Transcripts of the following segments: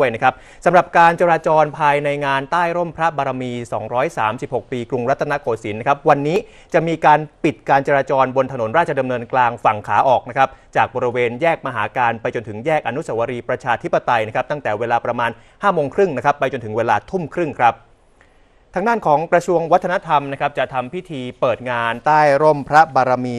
้วยนะครับสำหรับการจราจรภายในงานใต้ร่มพระบารมี 236 ปีกรุงรัตนโกสินทร์นะครับวันนี้จะมีการปิดการจราจรบนถนนราชดำเนินกลางฝั่งขาออกนะครับจากบริเวณแยกมหาการไปจนถึงแยกอนุสาวรีย์ประชาธิปไตยนะครับตั้งแต่เวลาประมาณ5โมงครึ่งนะครับไปจนถึงเวลาทุ่มครึ่งครับทางด้านของกระทรวงวัฒนธรรมนะครับจะทำพิธีเปิดงานใต้ร่มพระบารมี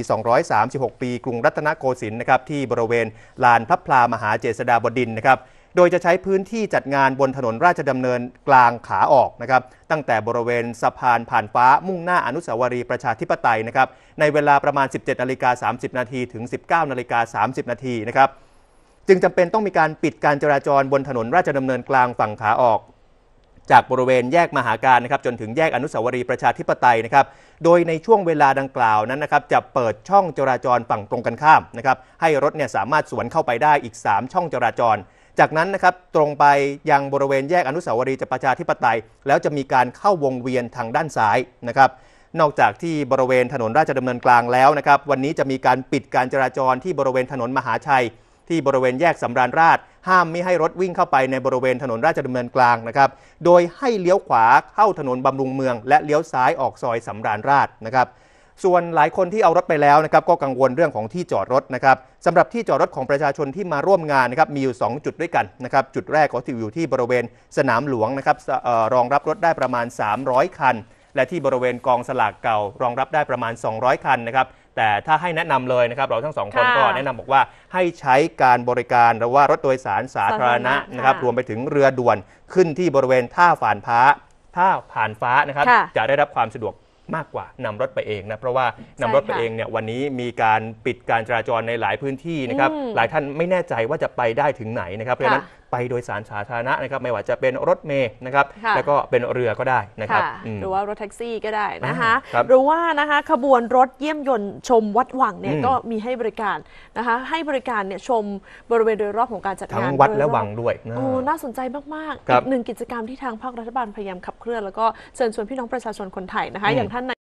236 ปี กรุงรัตนโกสินทร์นะครับที่บริเวณลานพระพลามหาเจษฎาบดินนะครับโดยจะใช้พื้นที่จัดงานบนถนนราชดำเนินกลางขาออกนะครับตั้งแต่บริเวณสะพานผ่านฟ้ามุ่งหน้าอนุสาวรีย์ประชาธิปไตยนะครับในเวลาประมาณ 17นาฬิกา30นาทีถึง 19นาฬิกา30นาทีนะครับจึงจำเป็นต้องมีการปิดการจราจรบนถนนราชดำเนินกลางฝั่งขาออก จากบริเวณแยกมหาการนะครับจนถึงแยกอนุสาวรีย์ประชาธิปไตยนะครับโดยในช่วงเวลาดังกล่าวนั้นนะครับจะเปิดช่องจราจรฝั่งตรงกันข้ามนะครับให้รถเนี่ยสามารถสวนเข้าไปได้อีก 3 ช่องจราจรจากนั้นนะครับตรงไปยังบริเวณแยกอนุสาวรีย์จประชาธิปไตย แล้วจะมีการเข้าวงเวียนทางด้านซ้ายนะครับ นอกจากที่บริเวณถนนราชดำเนินกลางแล้วนะครับวันนี้จะมีการปิดการจราจรที่บริเวณถนนมหาชัย ที่บริเวณแยกสำราญราช ห้ามไม่ให้รถวิ่งเข้าไปในบริเวณถนนราชดำเนินกลางนะครับโดยให้เลี้ยวขวาเข้าถนนบำรุงเมือง และเลี้ยวซ้ายออกซอยสำราญราชนะครับส่วนหลายคนที่เอารถไปแล้วนะครับก็กังวลเรื่องของที่จอดรถนะครับสำหรับที่จอดรถของประชาชนที่มาร่วมงานนะครับมีอยู่ 2 จุดด้วยกันนะครับจุดแรกก็อยู่ที่บริเวณสนามหลวงนะครับรองรับรถได้ประมาณ 300 คัน และที่บริเวณกองสลากเก่ารองรับได้ประมาณ 200 คันนะครับแต่ถ้าให้แนะนำเลยนะครับ เราทั้งสองคนก็แนะนำบอกว่าให้ใช้การบริการหรือว่ารถโดยสารสาธารณะนะครับรวมไปถึงเรือด่วนขึ้นที่บริเวณท่าฝานพ้าท่าผ่านฟ้านะครับจะได้รับความสะดวกมากกว่านำรถไปเองนะ เพราะว่านำรถไปเองเนี่ยวันนี้มีการปิดการจราจรในหลายพื้นที่นะครับ หลายท่านไม่แน่ใจว่าจะไปได้ถึงไหนนะครับเพราะฉะนั้นไปโดยสารสาธารณะนะครับไม่ว่าจะเป็นรถเมล์นะครับแล้วก็เป็นเรือก็ได้นะครับหรือว่ารถแท็กซี่ก็ได้นะคะครหรือว่านะคะขบวนรถเยี่ยมยนต์ชมวัดวังเนี่ยก็มีให้บริการนะคะให้บริการเนี่ยชมบริเวณโดยรอบของการจัดงานทั้งวัดและวังด้วยนโอ้น่าสนใจมากๆอีกหนึ่งกิจกรรมที่ทางภาครัฐบาลพยายามขับเคลื่อนแล้วก็เชิญชวนพี่น้องประชาชนคนไทยนะคะออย่างท่าน